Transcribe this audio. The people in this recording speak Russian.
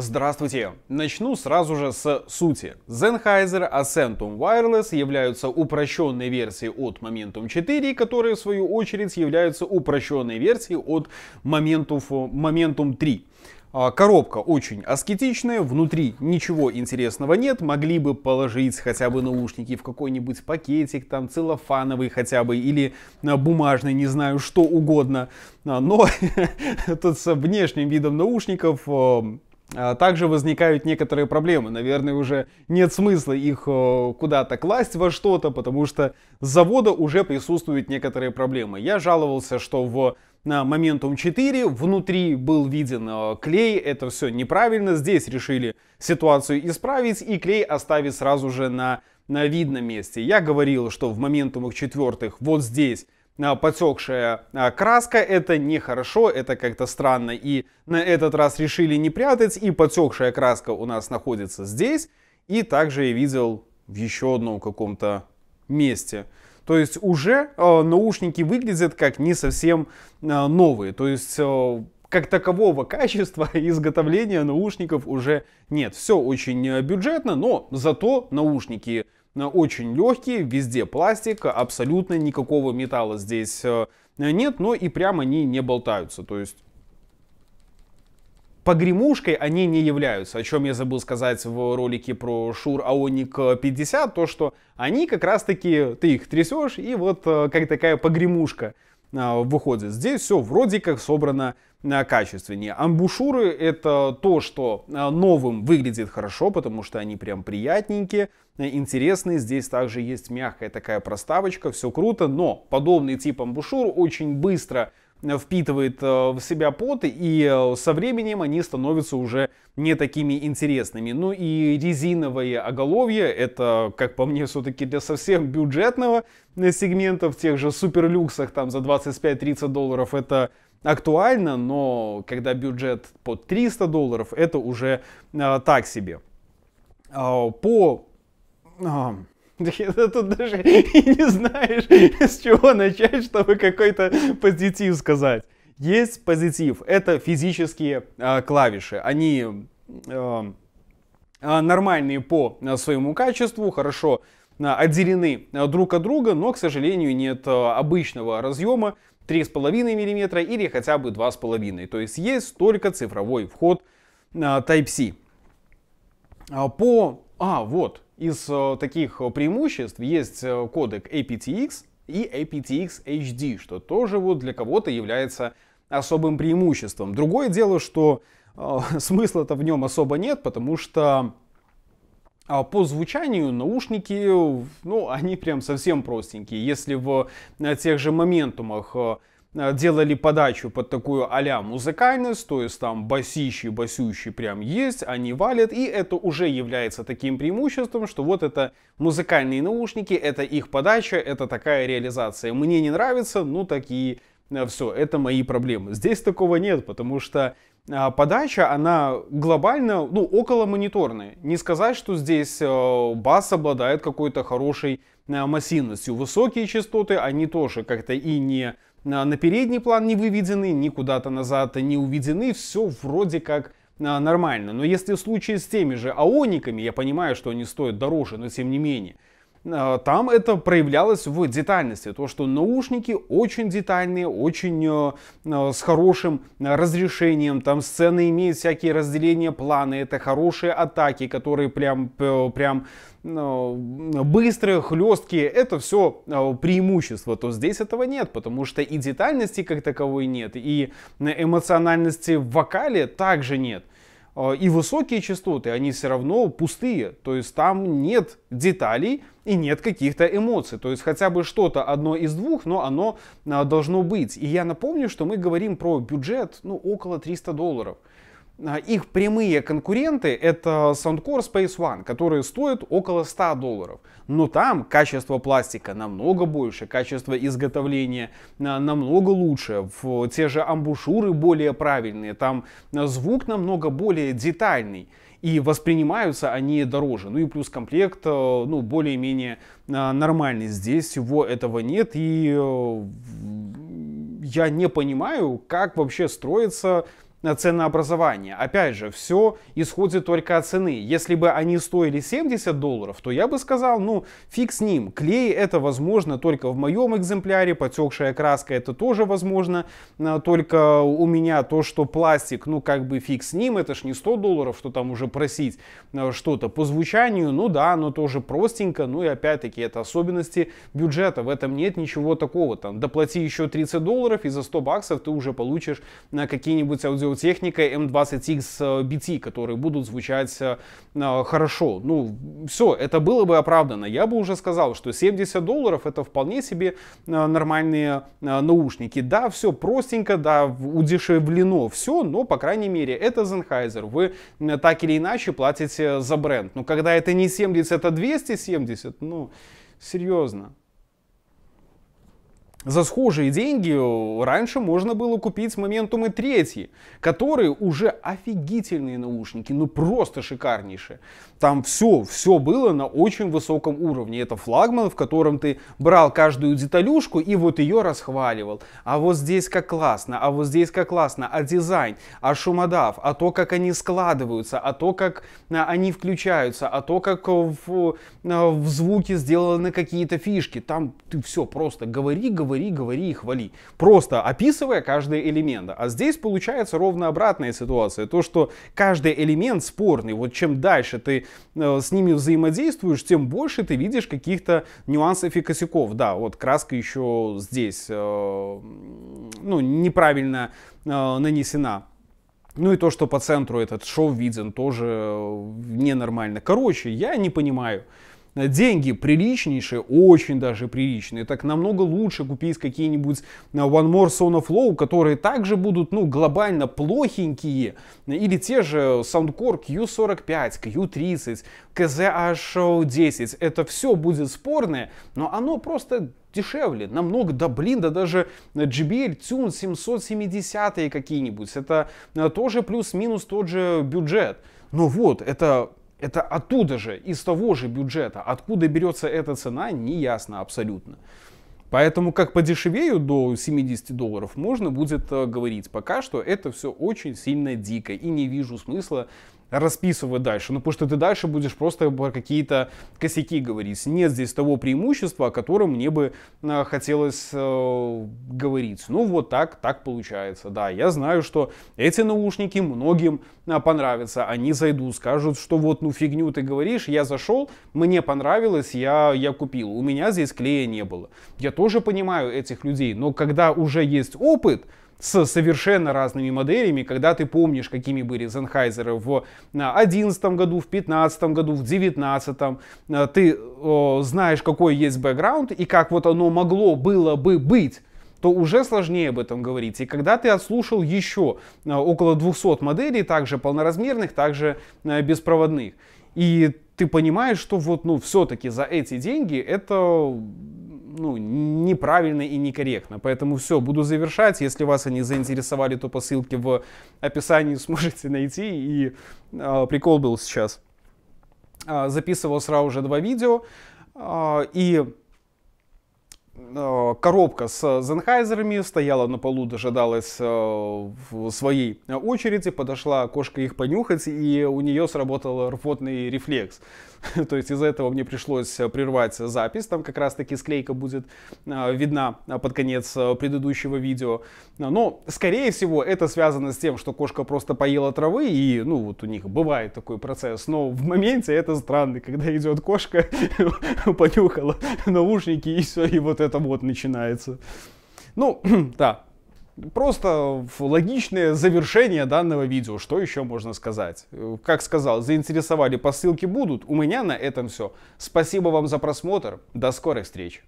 Здравствуйте! Начну сразу же с сути. Sennheiser Ascentum Wireless являются упрощенной версией от Momentum 4, которые в свою очередь являются упрощенной версией от Momentum 3. А, коробка очень аскетичная, внутри ничего интересного нет, могли бы положить хотя бы наушники в какой-нибудь пакетик, там целлофановый хотя бы или а, бумажный, не знаю, что угодно. А, но тут с внешним видом наушников а также возникают некоторые проблемы. Наверное, уже нет смысла их э, куда-то класть во что-то, потому что с завода уже присутствуют некоторые проблемы. Я жаловался, что в на Momentum 4 внутри был виден э, клей, это все неправильно, здесь решили ситуацию исправить и клей оставить сразу же на, на видном месте. Я говорил, что в Momentum 4 вот здесь а, подсохшая а, краска, это нехорошо, это как-то странно. И на этот раз решили не прятать, и подсохшая краска у нас находится здесь. И также я видел в еще одном каком-то месте. То есть уже э, наушники выглядят как не совсем э, новые. То есть э, как такового качества изготовления наушников уже нет. Все очень бюджетно, но зато наушники очень легкие, везде пластик, абсолютно никакого металла здесь э, нет, но и прямо они не болтаются. То есть погремушкой они не являются, о чем я забыл сказать в ролике про Шур Аоник 50, то что они как раз таки, ты их трясешь и вот э, как такая погремушка а, выходит. Здесь все вроде как собрано а, качественнее. Амбушюры это то, что а, новым выглядит хорошо, потому что они прям приятненькие, интересные. Здесь также есть мягкая такая проставочка, все круто, но подобный тип амбушюр очень быстро впитывает э, в себя пот, и э, со временем они становятся уже не такими интересными. Ну и резиновые оголовья, это, как по мне, все-таки для совсем бюджетного сегмента, в тех же суперлюксах там за 25-30 долларов это актуально, но когда бюджет под 300 долларов, это уже э, так себе. А, по... Э, ты Тут даже не знаешь, с чего начать, чтобы какой-то позитив сказать. Есть позитив, это физические э, клавиши. Они э, нормальные по а, своему качеству, хорошо отделены друг от друга, но, к сожалению, нет обычного разъема 3,5 мм или хотя бы 2,5 То есть есть только цифровой вход Type-C. По... А, вот, из э, таких э, преимуществ есть э, кодек aptX и aptX HD, что тоже вот для кого-то является особым преимуществом. Другое дело, что э, смысла-то в нем особо нет, потому что а, по звучанию наушники, ну, они прям совсем простенькие. Если в тех же моментумах Э, делали подачу под такую а-ля музыкальность, то есть там басищи, басющи прям есть, они валят, и это уже является таким преимуществом, что вот это музыкальные наушники, это их подача, это такая реализация. Мне не нравится, ну такие э, все, это мои проблемы. Здесь такого нет, потому что э, подача, она глобально, ну, около мониторная. Не сказать, что здесь бас обладает какой-то хорошей массивностью. Высокие частоты, они тоже как-то и не а, на передний план не выведены, ни куда-то назад не уведены, все вроде как а, нормально. Но если в случае с теми же аониками, я понимаю, что они стоят дороже, но тем не менее, а, там это проявлялось в детальности. То, что наушники очень детальные, очень э, э, с хорошим э, разрешением, там сцены имеют всякие разделения планы, это хорошие атаки, которые прям, прям быстрые, хлесткие, это все преимущество, то здесь этого нет, потому что и детальности как таковой нет, и эмоциональности в вокале также нет. А, и высокие частоты, они все равно пустые. То есть там нет деталей и нет каких-то эмоций. То есть хотя бы что-то одно из двух, но оно а, должно быть. И я напомню, что мы говорим про бюджет ну, около 300 долларов. Э, их прямые конкуренты это Soundcore Space One, которые стоят около 100 долларов. Но там качество пластика намного больше, качество изготовления э, намного лучше, в те же амбушюры более правильные, там э, звук намного более детальный. И воспринимаются они дороже. Ну и плюс комплект, ну, более-менее нормальный. Здесь всего этого нет. И я не понимаю, как вообще строится ценообразования. Опять же, все исходит только от цены. Если бы они стоили 70 долларов, то я бы сказал, ну, фиг с ним. Клей это возможно только в моем экземпляре, потекшая краска это тоже возможно э, только у меня. То, что пластик, ну, как бы фиг с ним, это ж не 100 долларов, что там уже просить э, что-то. По звучанию, ну да, оно тоже простенько, ну и опять-таки это особенности бюджета, в этом нет ничего такого. Там доплати еще 30 долларов и за 100 баксов ты уже получишь э, какие-нибудь аудио радиотехника м x bt э, которые будут звучать э, э, хорошо. Ну, все, это было бы оправдано. Я бы уже сказал, что 70 долларов это вполне себе нормальные наушники. Да, все простенько, да, удешевлено все, но, по крайней мере, это Sennheiser. Вы так или иначе платите за бренд. Но когда это не 70, а 270, ну, серьезно. За схожие деньги э, раньше можно было купить Momentum и третьи, которые уже офигительные наушники, ну просто шикарнейшие. Там все, все было на очень высоком уровне. Это флагман, в котором ты брал каждую деталюшку и вот ее расхваливал. А вот здесь как классно, а вот здесь как классно, а дизайн, а шумодав, а то, как они складываются, а то, как э, они включаются, а то, как э, в, в звуке сделаны какие-то фишки. Там ты все просто говори, говори говори, говори и хвали, просто описывая каждый элемент. А здесь получается ровно обратная ситуация, то, что каждый элемент спорный, вот чем дальше ты э, с ними взаимодействуешь, тем больше ты видишь каких-то нюансов и косяков. Да, вот краска еще здесь, э, ну, неправильно э, нанесена. Ну и то, что по центру этот шов виден, тоже ненормально. Короче, я не понимаю деньги приличнейшие, очень даже приличные. Так намного лучше купить какие-нибудь э, One More Son of Low, которые также будут, ну, глобально плохенькие. Или те же Soundcore Q45, Q30, KZH10. Это все будет спорное, но оно просто дешевле, намного, да блин, да даже JBL Tune 770 какие-нибудь, это э, тоже плюс-минус тот же бюджет. Но вот, это это оттуда же, из того же бюджета. Откуда берется эта цена, не ясно абсолютно. Поэтому как подешевею до 70 долларов, можно будет э, говорить пока что это все очень сильно дико. И не вижу смысла расписывать дальше. Ну, потому что ты дальше будешь просто про какие-то косяки говорить. Нет здесь того преимущества, о котором мне бы э, хотелось э, говорить. Ну, вот так, так получается. Да, я знаю, что эти наушники многим э, понравятся. Они зайдут, скажут, что вот, ну, фигню ты говоришь. Я зашел, мне понравилось, я, я купил. У меня здесь клея не было. Я тоже понимаю этих людей, но когда уже есть опыт, с совершенно разными моделями, когда ты помнишь, какими были Sennheiser в 2011 э, году, в 2015 году, в 2019, э, ты о, знаешь, какой есть бэкграунд и как вот оно могло было бы быть, то уже сложнее об этом говорить. И когда ты отслушал еще э, около 200 моделей, также полноразмерных, также беспроводных, и ты понимаешь, что вот, ну, все-таки за эти деньги это ну, неправильно и некорректно. Поэтому все, буду завершать. Если вас они заинтересовали, то по ссылке в описании сможете найти. И э, прикол был сейчас. Э, записывал сразу же два видео. Э, и коробка с Зенхайзерами стояла на полу, дожидалась э, своей очереди, подошла кошка их понюхать, и у нее сработал рвотный рефлекс. То есть из-за этого мне пришлось прервать запись, там как раз-таки склейка будет э, видна под конец э, предыдущего видео. Но, скорее всего, это связано с тем, что кошка просто поела травы, и, ну, вот у них бывает такой процесс, но в моменте это странно, когда идет кошка, понюхала наушники, и все, и вот это это вот начинается. Ну, да, просто логичное завершение данного видео. Что еще можно сказать? Э, как сказал, заинтересовали, посылки будут. У меня на этом все. Спасибо вам за просмотр. До скорых встреч.